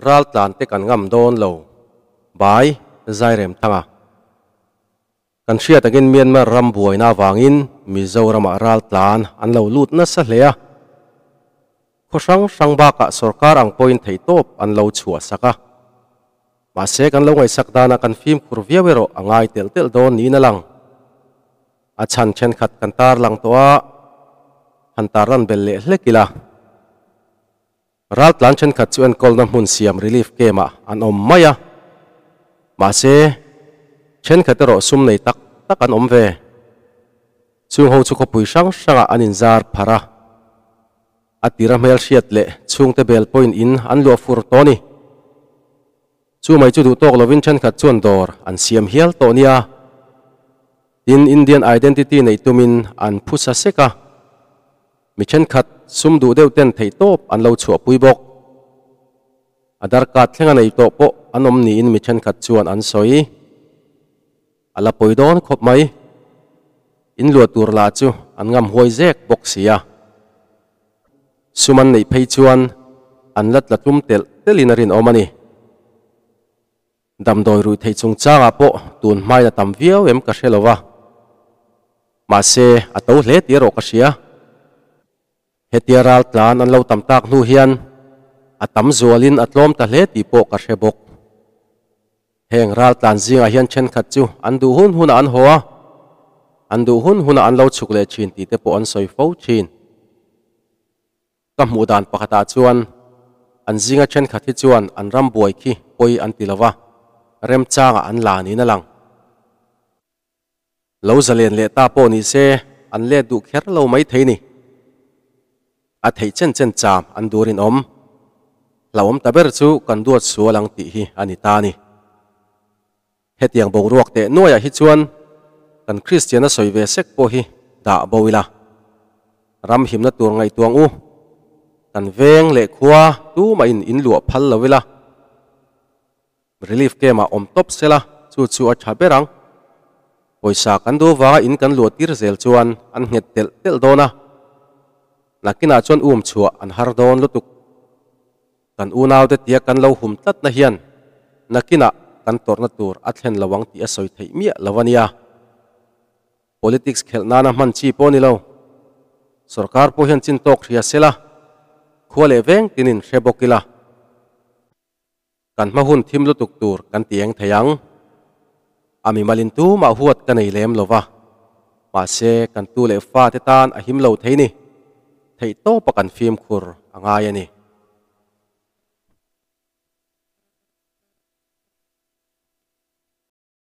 ral tlan te kan ngam don lo bai zairem tanga kan ria takin myanmar ram buai na wangin mizoram ral tlan an lo lut na sa hle a ko sang sang ba ka sarkar ang point thei top an lo chua saka ma se kan lo ngai sak dana kan phim khur via wero angai tel tel don ni na lang a chan chen khat kan tar lang to a han taran bel le hle kila ral tlan chen khat chuan kolna hmun siam relief kema an om maya ma se chen khat ro sum nei tak tak an om ve chung ho chu khopui sang sanga an in zar phara atira mel hriat le chung te bel point in an lo fur toni chu mai chu du tok lovin chen khat chuan dor an siam hial to nia in indian identity nei tumin an phusa seka mi chen khat sum du deuh ten thei top an lo chhuah pui bawk a darka thlenga nei tawh pawh an awm niin mi then khat chuan an sawi a la poi dawn khawp mai in lua tur la chu an ngam huai zek bawk sia suman nei phei chuan an lat la tum tel telin a rin awm ani dam doi rui thei chung changa pawh tun hmaina tam viau em ka hrelowa mahse a to hle ti rawh ka hria hetiaral tlan an lo tamtak hnu hian a tam zualin a tlawm ta hle ti pawh ka hre bawk heng ral tlan zingah hian Chen khat chu an duh hun hun an hawa an duh hun hun an lo chuk le chin ti te pawh an soi fo chin ka hmu dan pakhata ah chuan an zinga then khat hi chuan an ram buai khi poi an tilawa rem changa an lanin a lang lo zalen le ta pawh ni se an le duh kher lo mai thei ni a thei chen chen cham an durin om lo om taber chu kan duat sual ang ti hi ani ta ni hetiang bong ruak te noya hi chuan kan christian a soive sek po hi da boila ram him himna tur ngai tuang u kan veng le khua tu ma in in lua phal lovila relief ke ma om top sela chu chu a thaberang poisa kan du wa in kan luo tir zel chuan an het tel tel dona นักกินอาชวนอุ้มชัวอันฮาร์ดอนลุตุกกันอูนาวเดียกันเล่าหุ่มตัดนะเฮียนนักกินอากันตัวนัตัวอัดเห็นระวังที่อสอยไทยมีละวันยา politics เขลนานมันชีปนิเลาสรการพูดเห็นจินตกเรียเสละขวเลเวงตินินเชบกิละกันมาหุ่นทิมลุตุกตัวกันเตียงทยังอามีมาลินตูมาหวดกันในเลมลวะมาเชกันตูเลฟ้าเตตานอหิมเลวไทยนี่ thei to pakan fim khur angaya ni